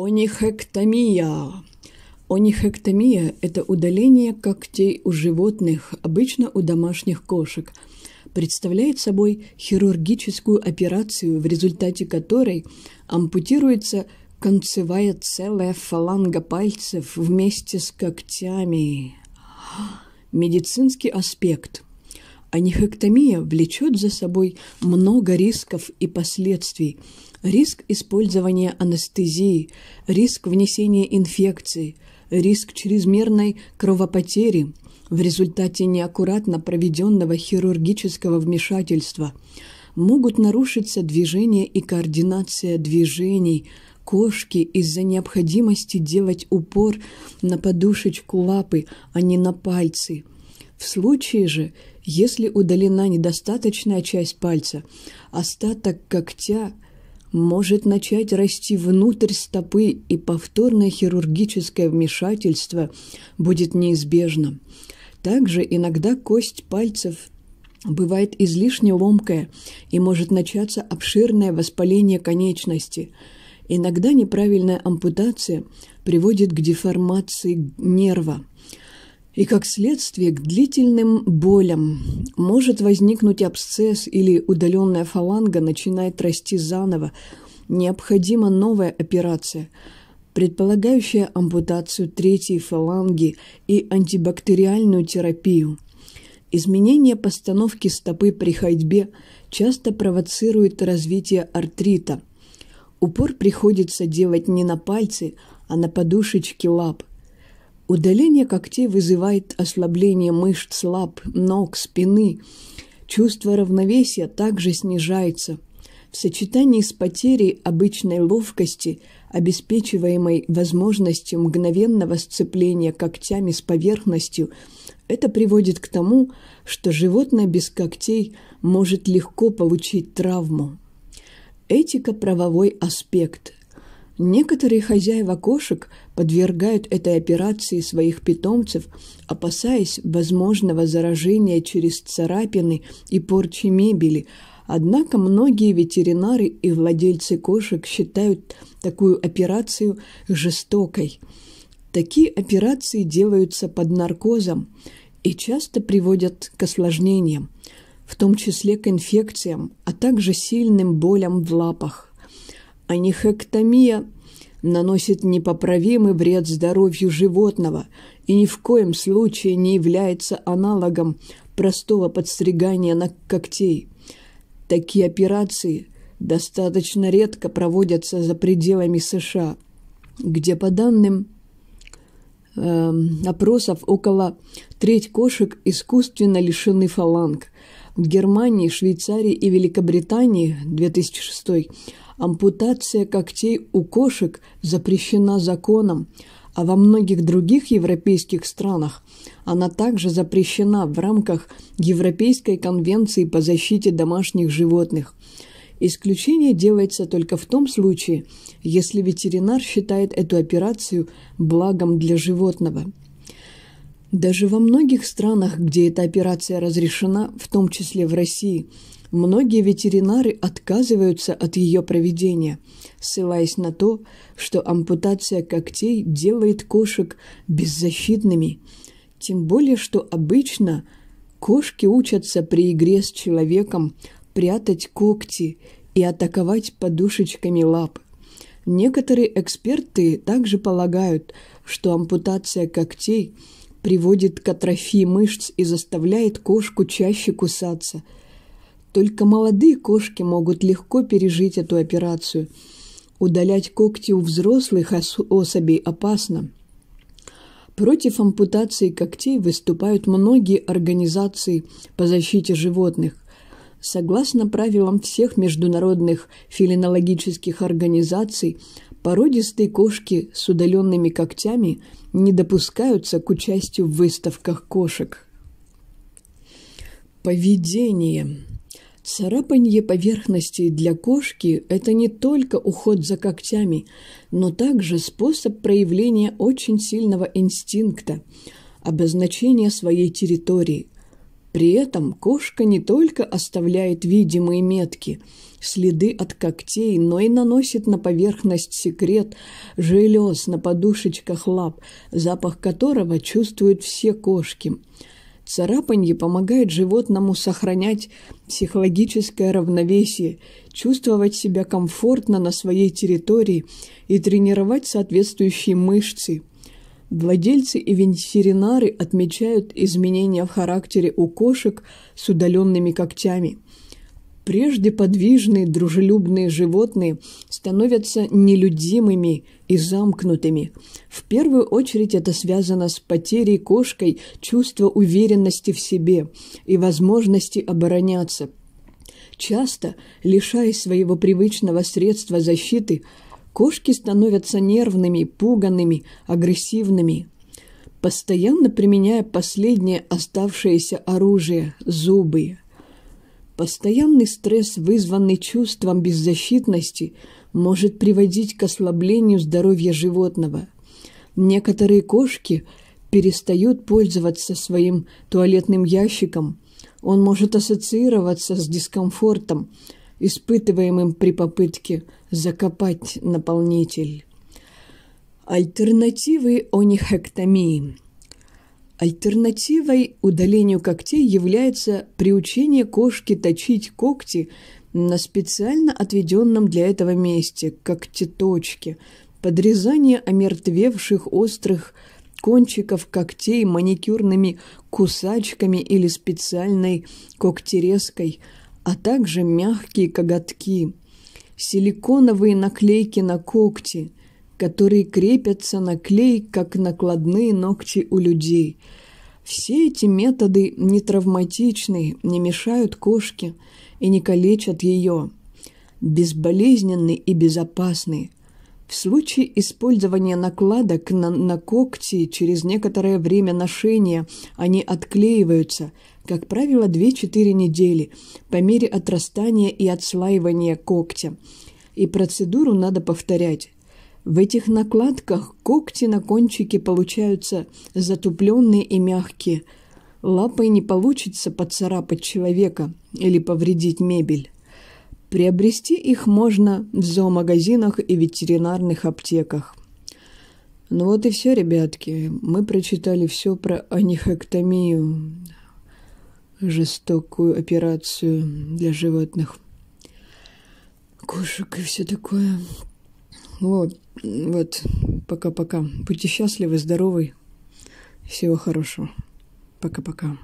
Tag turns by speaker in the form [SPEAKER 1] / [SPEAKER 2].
[SPEAKER 1] Онихектомия. Онихектомия – это удаление когтей у животных, обычно у домашних кошек. Представляет собой хирургическую операцию, в результате которой ампутируется концевая целая фаланга пальцев вместе с когтями. Медицинский аспект. Онихектомия влечет за собой много рисков и последствий – риск использования анестезии, риск внесения инфекции, риск чрезмерной кровопотери в результате неаккуратно проведенного хирургического вмешательства, могут нарушиться движение и координация движений кошки из-за необходимости делать упор на подушечку лапы, а не на пальцы. В случае же, если удалена недостаточная часть пальца, остаток когтя – может начать расти внутрь стопы, и повторное хирургическое вмешательство будет неизбежно. Также иногда кость пальцев бывает излишне ломкая и может начаться обширное воспаление конечности. Иногда неправильная ампутация приводит к деформации нерва – и, как следствие, к длительным болям. Может возникнуть абсцесс или удаленная фаланга начинает расти заново. Необходима новая операция, предполагающая ампутацию третьей фаланги и антибактериальную терапию. Изменение постановки стопы при ходьбе часто провоцирует развитие артрита. Упор приходится делать не на пальцы, а на подушечки лап. Удаление когтей вызывает ослабление мышц лап, ног, спины. Чувство равновесия также снижается. В сочетании с потерей обычной ловкости, обеспечиваемой возможностью мгновенного сцепления когтями с поверхностью, это приводит к тому, что животное без когтей может легко получить травму. Этика – правовой аспект. Некоторые хозяева кошек подвергают этой операции своих питомцев, опасаясь возможного заражения через царапины и порчи мебели. Однако многие ветеринары и владельцы кошек считают такую операцию жестокой. Такие операции делаются под наркозом и часто приводят к осложнениям, в том числе к инфекциям, а также сильным болям в лапах. А Анихектомия наносит непоправимый вред здоровью животного и ни в коем случае не является аналогом простого подстригания на когтей. Такие операции достаточно редко проводятся за пределами США, где, по данным э, опросов, около треть кошек искусственно лишены фаланг. В Германии, Швейцарии и Великобритании 2006 ампутация когтей у кошек запрещена законом, а во многих других европейских странах она также запрещена в рамках Европейской конвенции по защите домашних животных. Исключение делается только в том случае, если ветеринар считает эту операцию благом для животного. Даже во многих странах, где эта операция разрешена, в том числе в России – Многие ветеринары отказываются от ее проведения, ссылаясь на то, что ампутация когтей делает кошек беззащитными. Тем более, что обычно кошки учатся при игре с человеком прятать когти и атаковать подушечками лап. Некоторые эксперты также полагают, что ампутация когтей приводит к атрофии мышц и заставляет кошку чаще кусаться – только молодые кошки могут легко пережить эту операцию. Удалять когти у взрослых особей опасно. Против ампутации когтей выступают многие организации по защите животных. Согласно правилам всех международных филинологических организаций, породистые кошки с удаленными когтями не допускаются к участию в выставках кошек. Поведение – Царапанье поверхности для кошки – это не только уход за когтями, но также способ проявления очень сильного инстинкта, обозначения своей территории. При этом кошка не только оставляет видимые метки, следы от когтей, но и наносит на поверхность секрет желез на подушечках лап, запах которого чувствуют все кошки – Царапанье помогает животному сохранять психологическое равновесие, чувствовать себя комфортно на своей территории и тренировать соответствующие мышцы. Владельцы и ветеринары отмечают изменения в характере у кошек с удаленными когтями – Прежде подвижные, дружелюбные животные становятся нелюдимыми и замкнутыми. В первую очередь это связано с потерей кошкой чувства уверенности в себе и возможности обороняться. Часто, лишаясь своего привычного средства защиты, кошки становятся нервными, пуганными, агрессивными. Постоянно применяя последнее оставшееся оружие – зубы – Постоянный стресс, вызванный чувством беззащитности, может приводить к ослаблению здоровья животного. Некоторые кошки перестают пользоваться своим туалетным ящиком. Он может ассоциироваться с дискомфортом, испытываемым при попытке закопать наполнитель. Альтернативы онихектомии – Альтернативой удалению когтей является приучение кошки точить когти на специально отведенном для этого месте – когтеточке, подрезание омертвевших острых кончиков когтей маникюрными кусачками или специальной когтерезкой, а также мягкие коготки, силиконовые наклейки на когти – которые крепятся на клей, как накладные ногти у людей. Все эти методы не травматичны, не мешают кошке и не калечат ее. Безболезненны и безопасны. В случае использования накладок на, на когти через некоторое время ношения они отклеиваются, как правило, 2-4 недели, по мере отрастания и отслаивания когтя. И процедуру надо повторять. В этих накладках когти на кончике получаются затупленные и мягкие. Лапой не получится поцарапать человека или повредить мебель. Приобрести их можно в зоомагазинах и ветеринарных аптеках. Ну вот и все, ребятки. Мы прочитали все про анихектомию, жестокую операцию для животных. Кошек и все такое. Вот, ну, вот, пока-пока. Будьте счастливы, здоровы. Всего хорошего. Пока-пока.